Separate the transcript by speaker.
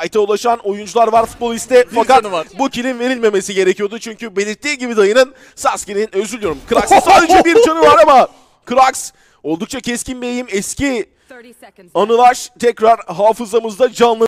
Speaker 1: Ayte ulaşan oyuncular var futbol futboliste fakat var. bu kilin verilmemesi gerekiyordu. Çünkü belirttiği gibi dayının Sasuke'nin özür diliyorum. Krax'ın sadece bir canı var ama Krax oldukça keskin beyim eski anılar tekrar hafızamızda canlı.